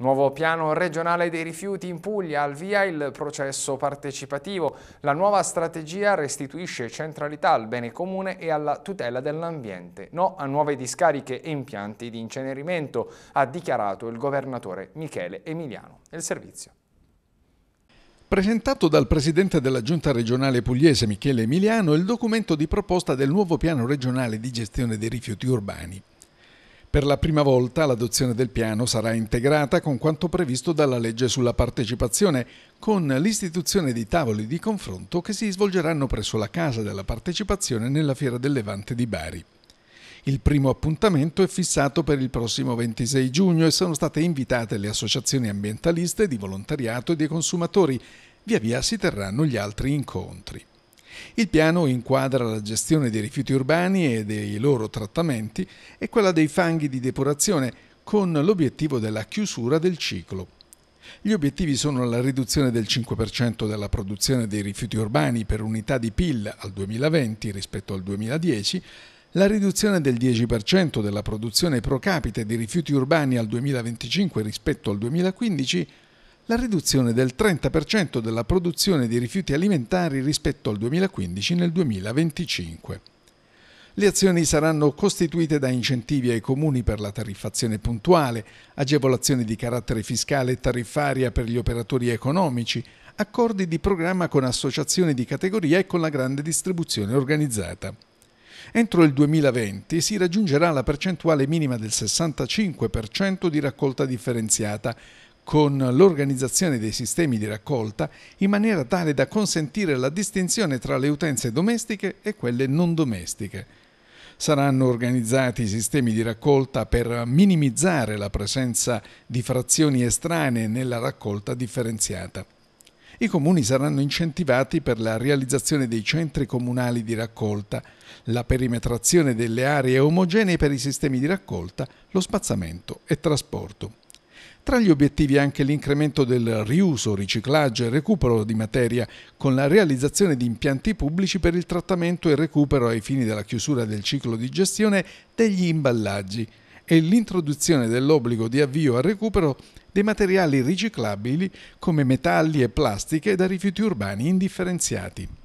Nuovo piano regionale dei rifiuti in Puglia, al via il processo partecipativo. La nuova strategia restituisce centralità al bene comune e alla tutela dell'ambiente. No a nuove discariche e impianti di incenerimento, ha dichiarato il governatore Michele Emiliano. Il servizio. Presentato dal presidente della giunta regionale pugliese Michele Emiliano il documento di proposta del nuovo piano regionale di gestione dei rifiuti urbani. Per la prima volta l'adozione del piano sarà integrata con quanto previsto dalla legge sulla partecipazione, con l'istituzione di tavoli di confronto che si svolgeranno presso la Casa della Partecipazione nella Fiera del Levante di Bari. Il primo appuntamento è fissato per il prossimo 26 giugno e sono state invitate le associazioni ambientaliste, di volontariato e dei consumatori. Via via si terranno gli altri incontri. Il piano inquadra la gestione dei rifiuti urbani e dei loro trattamenti e quella dei fanghi di depurazione con l'obiettivo della chiusura del ciclo. Gli obiettivi sono la riduzione del 5% della produzione dei rifiuti urbani per unità di PIL al 2020 rispetto al 2010, la riduzione del 10% della produzione pro capite di rifiuti urbani al 2025 rispetto al 2015 la riduzione del 30% della produzione di rifiuti alimentari rispetto al 2015 nel 2025. Le azioni saranno costituite da incentivi ai comuni per la tariffazione puntuale, agevolazioni di carattere fiscale e tariffaria per gli operatori economici, accordi di programma con associazioni di categoria e con la grande distribuzione organizzata. Entro il 2020 si raggiungerà la percentuale minima del 65% di raccolta differenziata con l'organizzazione dei sistemi di raccolta in maniera tale da consentire la distinzione tra le utenze domestiche e quelle non domestiche. Saranno organizzati sistemi di raccolta per minimizzare la presenza di frazioni estranee nella raccolta differenziata. I comuni saranno incentivati per la realizzazione dei centri comunali di raccolta, la perimetrazione delle aree omogenee per i sistemi di raccolta, lo spazzamento e trasporto. Tra gli obiettivi anche l'incremento del riuso, riciclaggio e recupero di materia con la realizzazione di impianti pubblici per il trattamento e recupero ai fini della chiusura del ciclo di gestione degli imballaggi e l'introduzione dell'obbligo di avvio al recupero dei materiali riciclabili come metalli e plastiche da rifiuti urbani indifferenziati.